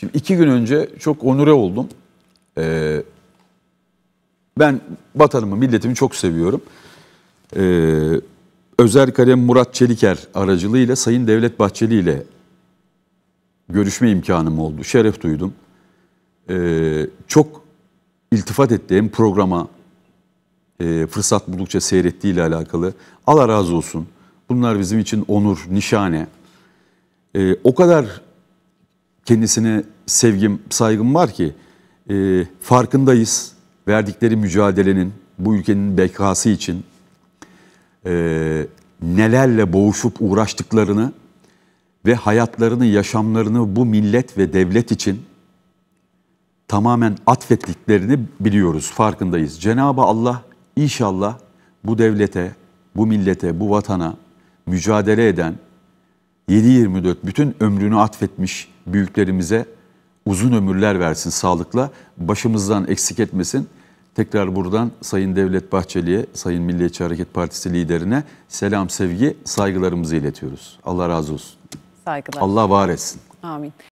Şimdi iki gün önce çok onure oldum. Ee, ben vatanımı, milletimi çok seviyorum. Ee, Özer Kalem Murat Çeliker aracılığıyla Sayın Devlet Bahçeli ile görüşme imkanım oldu. Şeref duydum. Ee, çok iltifat ettiğim programa e, fırsat buldukça seyrettiği ile alakalı. Allah razı olsun. Bunlar bizim için onur, nişane. Ee, o kadar kendisine sevgim, saygım var ki e, farkındayız verdikleri mücadelenin bu ülkenin bekası için e, nelerle boğuşup uğraştıklarını ve hayatlarını, yaşamlarını bu millet ve devlet için tamamen atfettiklerini biliyoruz, farkındayız. Cenab-ı Allah inşallah bu devlete, bu millete, bu vatana mücadele eden 7-24 bütün ömrünü atfetmiş büyüklerimize uzun ömürler versin sağlıkla. Başımızdan eksik etmesin. Tekrar buradan Sayın Devlet Bahçeli'ye, Sayın Milliyetçi Hareket Partisi liderine selam, sevgi, saygılarımızı iletiyoruz. Allah razı olsun. Saygılar. Allah var etsin. Amin.